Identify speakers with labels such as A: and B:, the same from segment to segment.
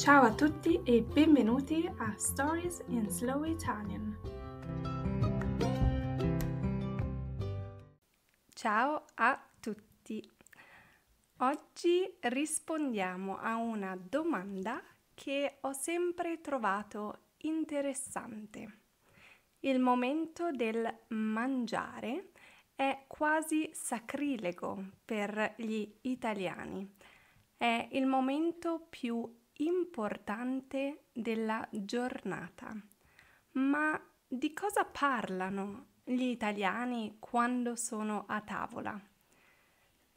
A: Ciao a tutti e benvenuti a Stories in Slow Italian. Ciao a tutti. Oggi rispondiamo a una domanda che ho sempre trovato interessante. Il momento del mangiare è quasi sacrilego per gli italiani. È il momento più importante della giornata. Ma di cosa parlano gli italiani quando sono a tavola?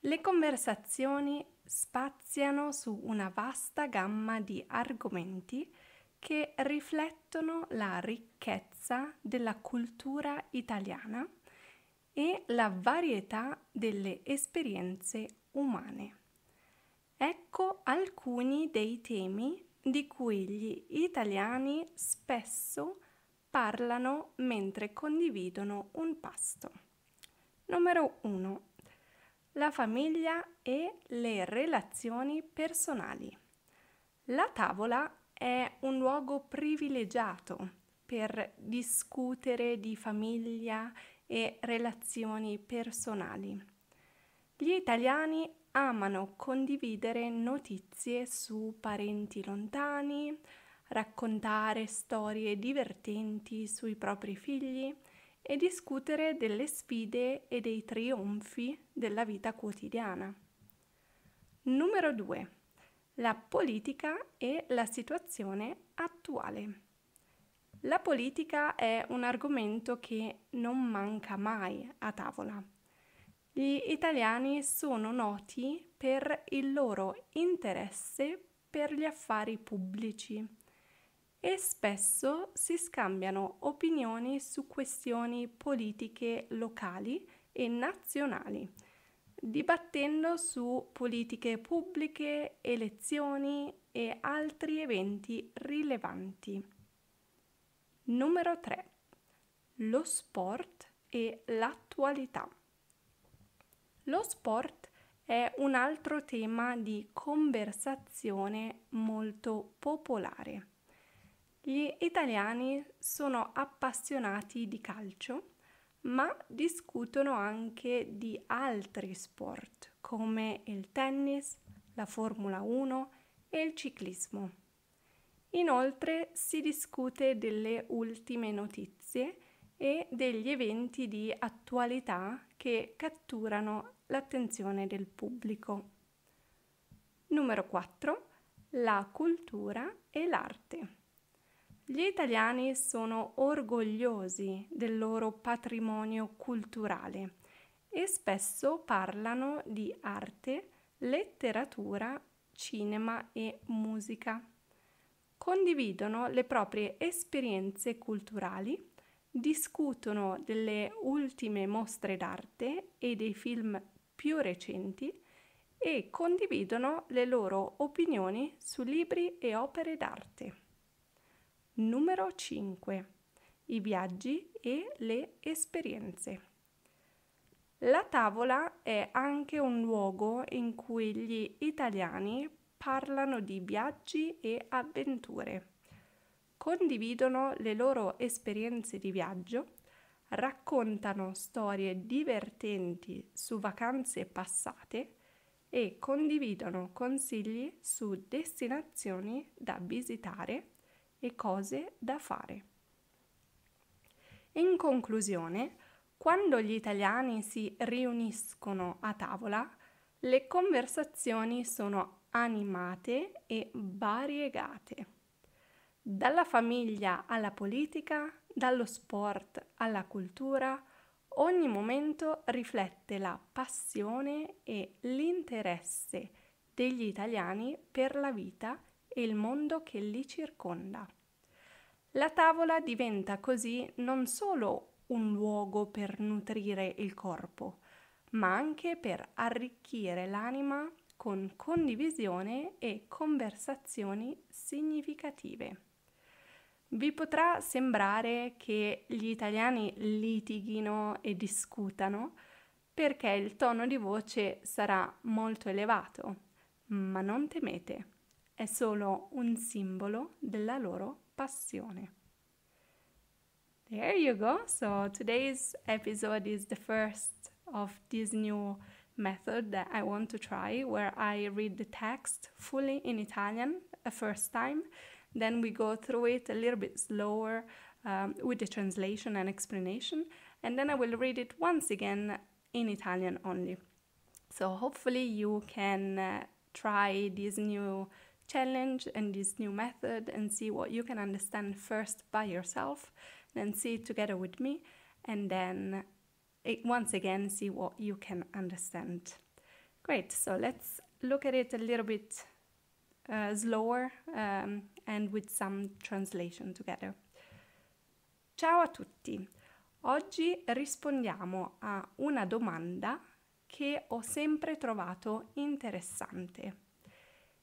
A: Le conversazioni spaziano su una vasta gamma di argomenti che riflettono la ricchezza della cultura italiana e la varietà delle esperienze umane. Ecco alcuni dei temi di cui gli italiani spesso parlano mentre condividono un pasto. Numero 1. La famiglia e le relazioni personali. La tavola è un luogo privilegiato per discutere di famiglia e relazioni personali. Gli italiani amano condividere notizie su parenti lontani, raccontare storie divertenti sui propri figli e discutere delle sfide e dei trionfi della vita quotidiana. Numero 2. La politica e la situazione attuale. La politica è un argomento che non manca mai a tavola gli italiani sono noti per il loro interesse per gli affari pubblici e spesso si scambiano opinioni su questioni politiche locali e nazionali, dibattendo su politiche pubbliche, elezioni e altri eventi rilevanti. Numero 3. Lo sport e l'attualità. Lo sport è un altro tema di conversazione molto popolare. Gli italiani sono appassionati di calcio, ma discutono anche di altri sport come il tennis, la Formula 1 e il ciclismo. Inoltre si discute delle ultime notizie e degli eventi di attualità che catturano l'attenzione del pubblico. Numero 4. La cultura e l'arte. Gli italiani sono orgogliosi del loro patrimonio culturale e spesso parlano di arte, letteratura, cinema e musica. Condividono le proprie esperienze culturali discutono delle ultime mostre d'arte e dei film più recenti e condividono le loro opinioni su libri e opere d'arte. Numero 5. I viaggi e le esperienze. La tavola è anche un luogo in cui gli italiani parlano di viaggi e avventure condividono le loro esperienze di viaggio, raccontano storie divertenti su vacanze passate e condividono consigli su destinazioni da visitare e cose da fare. In conclusione, quando gli italiani si riuniscono a tavola, le conversazioni sono animate e variegate. Dalla famiglia alla politica, dallo sport alla cultura, ogni momento riflette la passione e l'interesse degli italiani per la vita e il mondo che li circonda. La tavola diventa così non solo un luogo per nutrire il corpo, ma anche per arricchire l'anima con condivisione e conversazioni significative. Vi potrà sembrare che gli italiani litighino e discutano perché il tono di voce sarà molto elevato, ma non temete, è solo un simbolo della loro passione. There you go. So today's episode is the first of this new method that I want to try where I read the text fully in Italian a first time Then we go through it a little bit slower um, with the translation and explanation, and then I will read it once again in Italian only. So hopefully you can uh, try this new challenge and this new method and see what you can understand first by yourself, then see it together with me, and then it, eh, once again see what you can understand. Great, so let's look at it a little bit uh, slower um, and with some translation together. Ciao a tutti! Oggi rispondiamo a una domanda che ho sempre trovato interessante.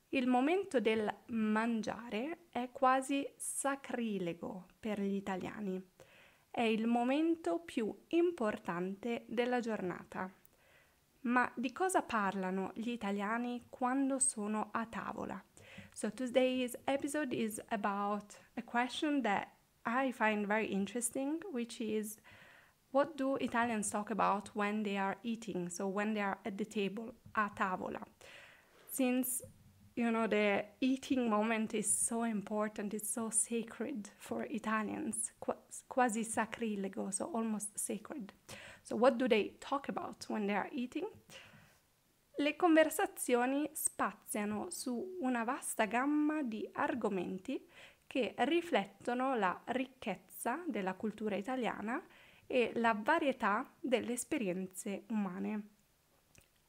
A: Il momento del mangiare è quasi sacrilego per gli italiani. È il momento più importante della giornata. Ma di cosa parlano gli italiani quando sono a tavola? So, today's episode is about a question that I find very interesting, which is what do Italians talk about when they are eating? So, when they are at the table, a tavola. Since you know the eating moment is so important it's so sacred for italians quasi sacrilego so almost sacred so what do they talk about when they are eating Le conversazioni spaziano su una vasta gamma di argomenti che riflettono la ricchezza della cultura italiana e la varietà delle esperienze umane.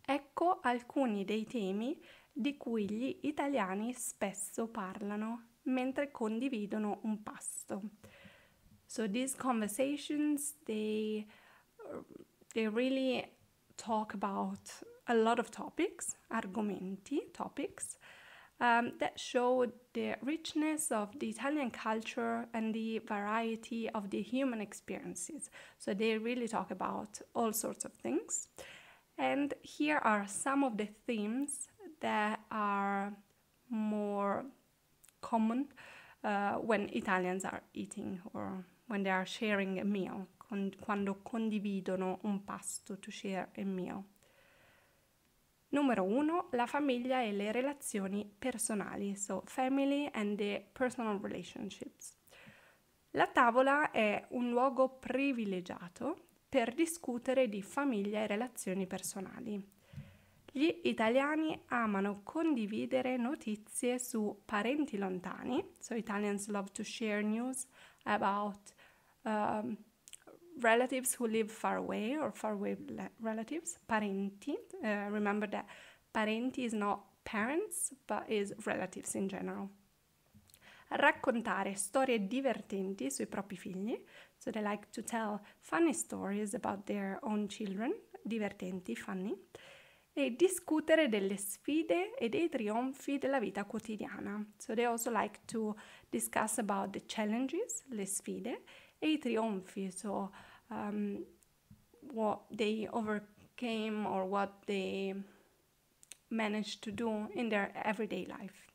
A: Ecco alcuni dei temi di cui gli italiani spesso parlano mentre condividono un pasto. So these conversations they they really talk about a lot of topics, argomenti, topics, um, that show the richness of the Italian culture and the variety of the human experiences. So they really talk about all sorts of things. And here are some of the themes that are more common uh, when Italians are eating or when they are sharing a meal, quando condividono un pasto to share a meal. Numero 1, la famiglia e le relazioni personali, so family and the personal relationships. La tavola è un luogo privilegiato per discutere di famiglia e relazioni personali. Gli italiani amano condividere notizie su parenti lontani, so Italians love to share news about um, relatives who live far away or far away relatives, parenti. Uh, remember that parenti is not parents, but is relatives in general. Raccontare storie divertenti sui propri figli. So they like to tell funny stories about their own children, divertenti, funny. E discutere delle sfide e dei trionfi della vita quotidiana. So they also like to discuss about the challenges, le sfide, e i trionfi, so um, what they overcame or what they managed to do in their everyday life.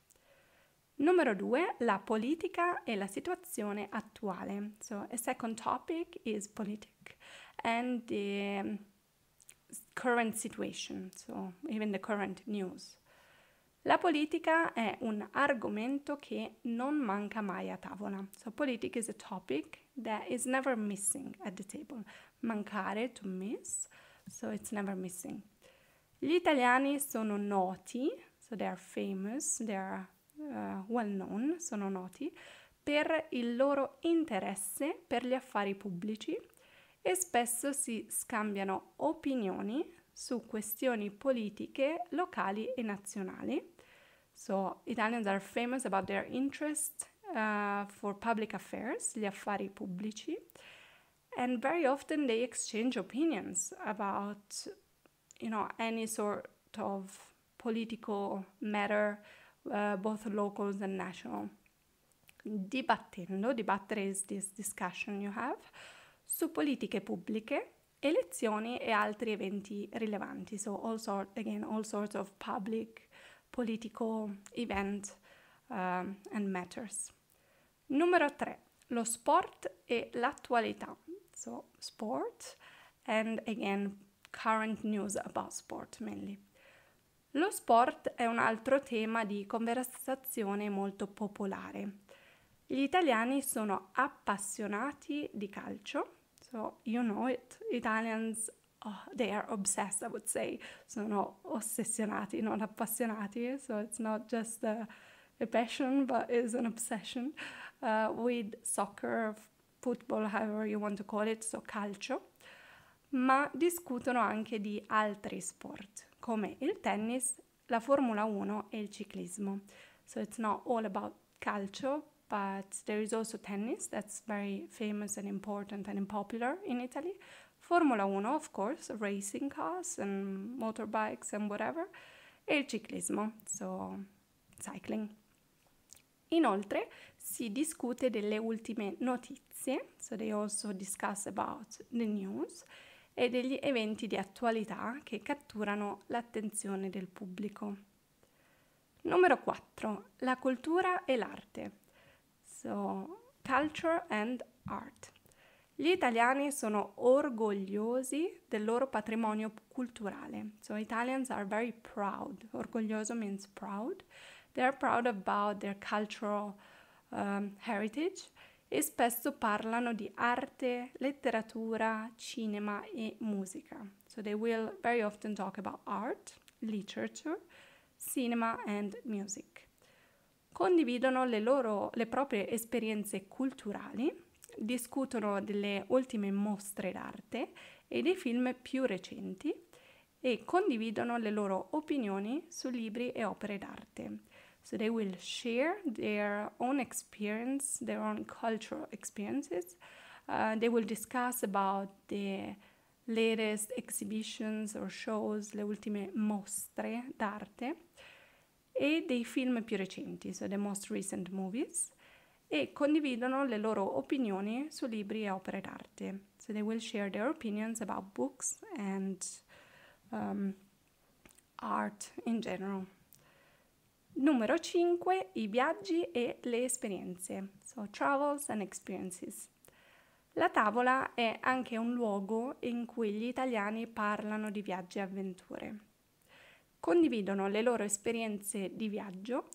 A: Numero due, la politica e la situazione attuale. So, a second topic is politics and the um, current situation, so even the current news. La politica è un argomento che non manca mai a tavola. So politics is a topic that is never missing at the table. Mancare, to miss, so it's never missing. Gli italiani sono noti, so they are famous, they are uh, well known, sono noti, per il loro interesse per gli affari pubblici e spesso si scambiano opinioni su questioni politiche locali e nazionali So Italians are famous about their interest uh, for public affairs, gli affari pubblici, and very often they exchange opinions about, you know, any sort of political matter, uh, both local and national. Dibattendo, dibattere is this discussion you have, su politiche pubbliche, elezioni e altri eventi rilevanti. So all sort, again, all sorts of public political event uh, and matters. Numero 3. Lo sport e l'attualità. So, sport and again current news about sport mainly. Lo sport è un altro tema di conversazione molto popolare. Gli italiani sono appassionati di calcio, so you know it, Italians oh, they are obsessed, I would say. Sono ossessionati, non appassionati. So it's not just a, a passion, but it's an obsession uh, with soccer, football, however you want to call it, so calcio. Ma discutono anche di altri sport, come il tennis, la Formula 1 e il ciclismo. So it's not all about calcio, but there is also tennis that's very famous and important and popular in Italy, Formula 1, of course, racing cars and motorbikes and whatever, e il ciclismo, so cycling. Inoltre si discute delle ultime notizie, so they also discuss about the news, e degli eventi di attualità che catturano l'attenzione del pubblico. Numero 4. La cultura e l'arte. So, culture and art. Gli italiani sono orgogliosi del loro patrimonio culturale. So Italians are very proud. Orgoglioso means proud. They are proud about their cultural um, heritage e spesso parlano di arte, letteratura, cinema e musica. So they will very often talk about art, literature, cinema and music. Condividono le, loro, le proprie esperienze culturali discutono delle ultime mostre d'arte e dei film più recenti e condividono le loro opinioni su libri e opere d'arte. So they will share their own experience, their own cultural experiences. Uh, they will discuss about the latest exhibitions or shows, le ultime mostre d'arte e dei film più recenti, so the most recent movies e condividono le loro opinioni su libri e opere d'arte. So they will share their opinions about books and um, art in general. Numero 5, i viaggi e le esperienze. So travels and experiences. La tavola è anche un luogo in cui gli italiani parlano di viaggi e avventure. Condividono le loro esperienze di viaggio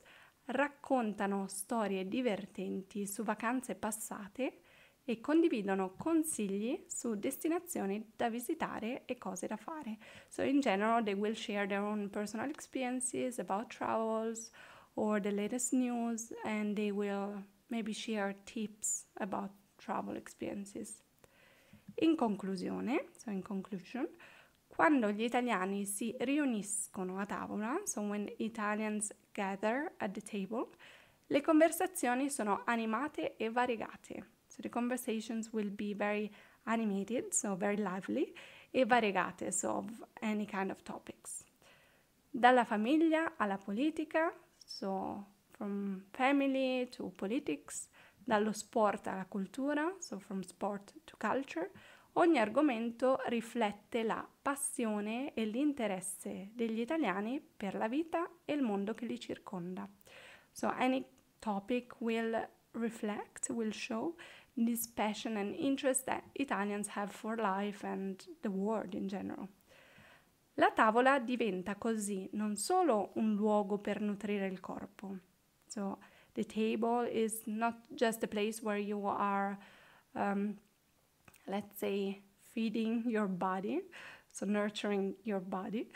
A: raccontano storie divertenti su vacanze passate e condividono consigli su destinazioni da visitare e cose da fare. So in general they will share their own personal experiences about travels or the latest news and they will maybe share tips about travel experiences. In conclusione, so in conclusion, quando gli italiani si riuniscono a tavola, so when Italians together at the table, le conversazioni sono animate e variegate. So the conversations will be very animated, so very lively, e variegate, so of any kind of topics. Dalla famiglia alla politica, so from family to politics, dallo sport alla cultura, so from sport to culture, Ogni argomento riflette la passione e l'interesse degli italiani per la vita e il mondo che li circonda. So any topic will reflect, will show this passion and interest that Italians have for life and the world in general. La tavola diventa così non solo un luogo per nutrire il corpo. So the table is not just a place where you are um, let's say, feeding your body, so nurturing your body,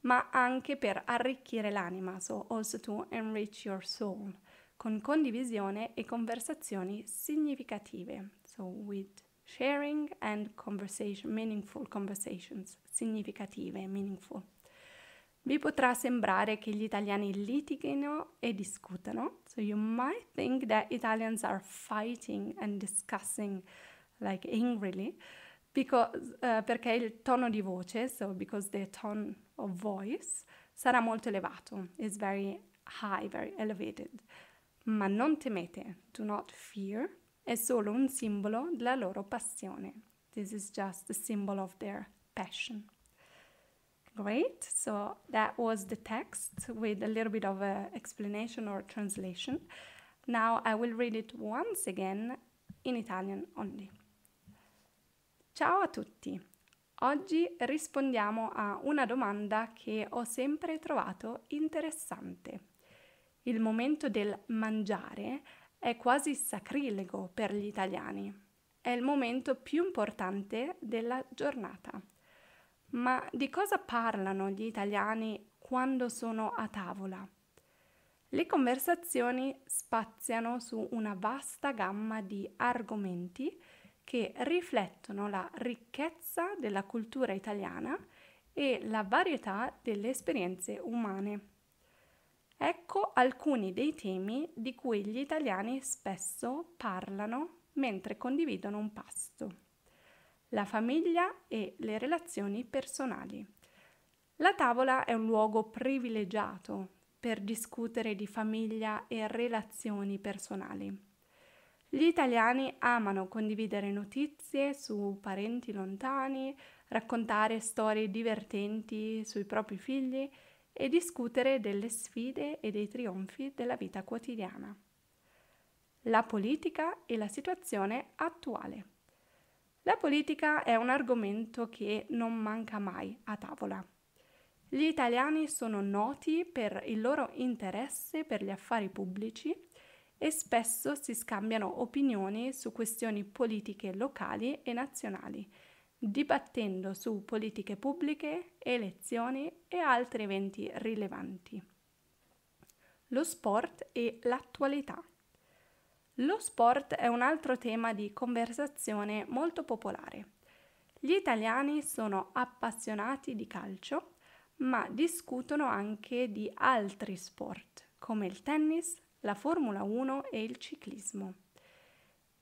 A: ma anche per arricchire l'anima, so also to enrich your soul, con condivisione e conversazioni significative, so with sharing and conversation, meaningful conversations, significative, meaningful. Vi potrà sembrare che gli italiani litighino e discutano, so you might think that Italians are fighting and discussing like angrily, because, uh, perché il tono di voce, so because the tone of voice, sarà molto elevato, is very high, very elevated. Ma non temete, do not fear, è solo un simbolo della loro passione. This is just the symbol of their passion. Great, so that was the text with a little bit of an eh, explanation or translation. Now I will read it once again in Italian only. Ciao a tutti! Oggi rispondiamo a una domanda che ho sempre trovato interessante. Il momento del mangiare è quasi sacrilego per gli italiani. È il momento più importante della giornata. Ma di cosa parlano gli italiani quando sono a tavola? Le conversazioni spaziano su una vasta gamma di argomenti che riflettono la ricchezza della cultura italiana e la varietà delle esperienze umane. Ecco alcuni dei temi di cui gli italiani spesso parlano mentre condividono un pasto. La famiglia e le relazioni personali. La tavola è un luogo privilegiato per discutere di famiglia e relazioni personali gli italiani amano condividere notizie su parenti lontani, raccontare storie divertenti sui propri figli e discutere delle sfide e dei trionfi della vita quotidiana. La politica e la situazione attuale. La politica è un argomento che non manca mai a tavola. Gli italiani sono noti per il loro interesse per gli affari pubblici e spesso si scambiano opinioni su questioni politiche locali e nazionali, dibattendo su politiche pubbliche, elezioni e altri eventi rilevanti. Lo sport e l'attualità. Lo sport è un altro tema di conversazione molto popolare. Gli italiani sono appassionati di calcio, ma discutono anche di altri sport come il tennis, la Formula 1 e il ciclismo.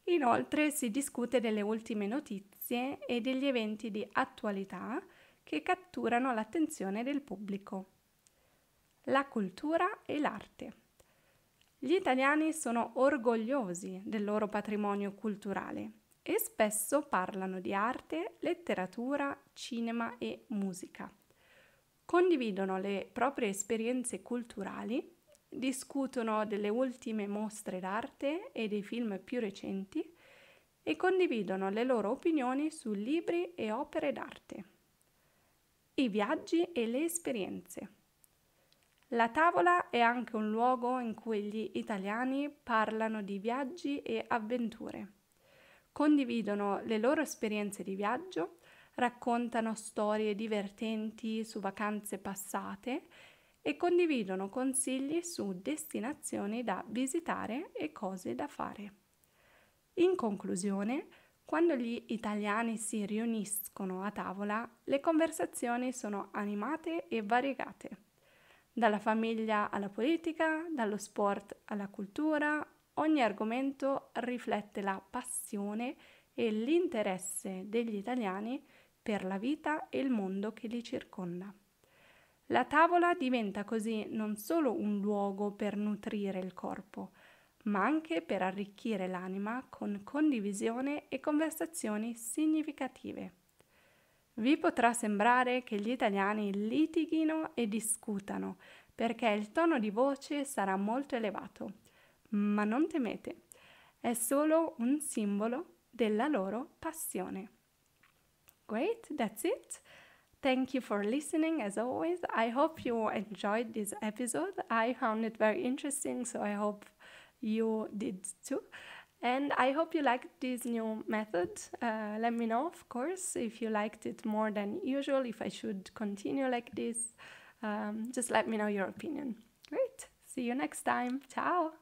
A: Inoltre si discute delle ultime notizie e degli eventi di attualità che catturano l'attenzione del pubblico. La cultura e l'arte. Gli italiani sono orgogliosi del loro patrimonio culturale e spesso parlano di arte, letteratura, cinema e musica. Condividono le proprie esperienze culturali discutono delle ultime mostre d'arte e dei film più recenti e condividono le loro opinioni su libri e opere d'arte, i viaggi e le esperienze. La tavola è anche un luogo in cui gli italiani parlano di viaggi e avventure, condividono le loro esperienze di viaggio, raccontano storie divertenti su vacanze passate e condividono consigli su destinazioni da visitare e cose da fare. In conclusione, quando gli italiani si riuniscono a tavola, le conversazioni sono animate e variegate, dalla famiglia alla politica, dallo sport alla cultura, ogni argomento riflette la passione e l'interesse degli italiani per la vita e il mondo che li circonda. La tavola diventa così non solo un luogo per nutrire il corpo, ma anche per arricchire l'anima con condivisione e conversazioni significative. Vi potrà sembrare che gli italiani litighino e discutano, perché il tono di voce sarà molto elevato, ma non temete, è solo un simbolo della loro passione. Great, that's it. Thank you for listening as always. I hope you enjoyed this episode. I found it very interesting, so I hope you did too. And I hope you liked this new method. Uh, let me know, of course, if you liked it more than usual, if I should continue like this. Um, just let me know your opinion. Great. See you next time. Ciao.